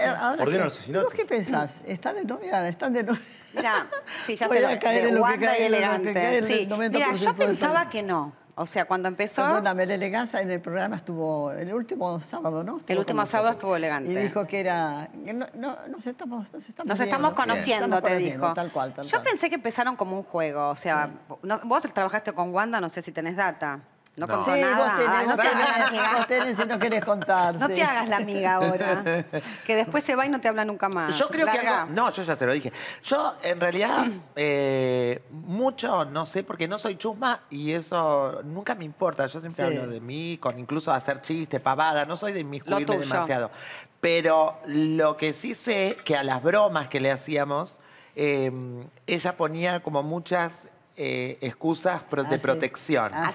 ahora ¿Vos qué pensás? ¿Están de novia? ¿Están de novia? Mira, sí, ya se lo, caer de Wanda y elegante. Mira, yo pensaba que no. O sea, cuando empezó... Perdóname, la eleganza en el programa estuvo... El último sábado, ¿no? el último sábado estuvo elegante. Y dijo que era... No, no, nos estamos estamos, estamos conociendo, te dijo. Tal cual, tal Yo pensé que empezaron como un juego. O sea, vos trabajaste con Wanda, no sé si tenés data. Ah, no, Vos tenés, no, te hagas la amiga. no No te hagas la amiga ahora. Que después se va y no te habla nunca más. Yo creo que algo, No, yo ya se lo dije. Yo, en realidad, eh, mucho no sé porque no soy chusma y eso nunca me importa. Yo siempre hablo de mí, con incluso hacer chistes, pavada. No soy de inmiscuirme demasiado. Pero lo que sí sé que a las bromas que le hacíamos, em, ella ponía como muchas eh, excusas de ah, protección ah,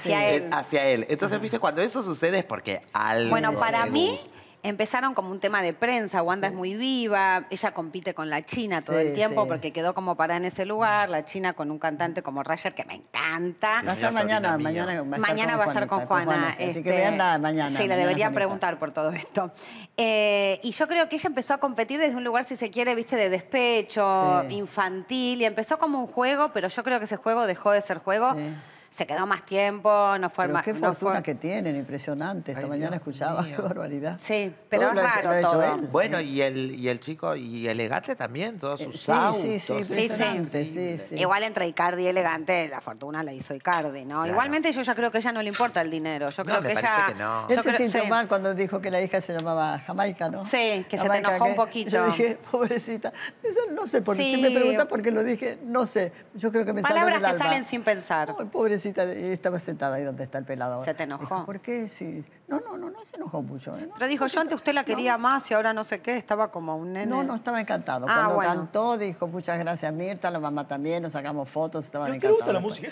hacia él. Entonces, viste, cuando eso sucede es porque algo. Bueno, para mí, Empezaron como un tema de prensa, Wanda es muy viva, ella compite con la China todo el tiempo porque quedó como parada en ese lugar, la China con un cantante como Roger que me encanta. Va a estar mañana, mañana, va a estar mañana va a estar con Juana. así que este, mañana. Sí, le debería preguntar por todo esto. Eh, y yo creo que ella empezó a competir desde un lugar, si se quiere, viste, de despecho, infantil, y empezó como un juego, pero yo creo que ese juego dejó de ser juego se quedó más tiempo, no fue pero más. Qué fortuna que tienen, impresionante. Esta mañana escuchaba, qué barbaridad. Sí, pero es raro todo. Bueno, y el, y el chico, y elegante también, todos eh, sus sí, Sí, sí, sí, sí. Igual entre Icardi y elegante, la fortuna la hizo Icardi, ¿no? Igualmente yo ya creo que a ella no le importa el dinero. Yo creo no, me que ella. Que no. Él se sintió mal cuando dijo que la hija se llamaba Jamaica, ¿no? Sí, que se te enojó un poquito. Yo dije, pobrecita, no sé por qué. Si me pregunta por qué lo dije, no sé. Yo creo que me Palabras que salen sin pensar estaba sentada ahí donde está el pelado. ¿Se te enojó? ¿Por qué? No, no, no, no se enojó mucho. ¿eh? Pero dijo, yo antes usted la quería más y ahora no sé qué, estaba como un nene. No, no, estaba encantado. Ah, Cuando cantó, dijo, muchas gracias Mirta, la mamá también, nos sacamos fotos, estaba encantados. ¿Te gusta la música?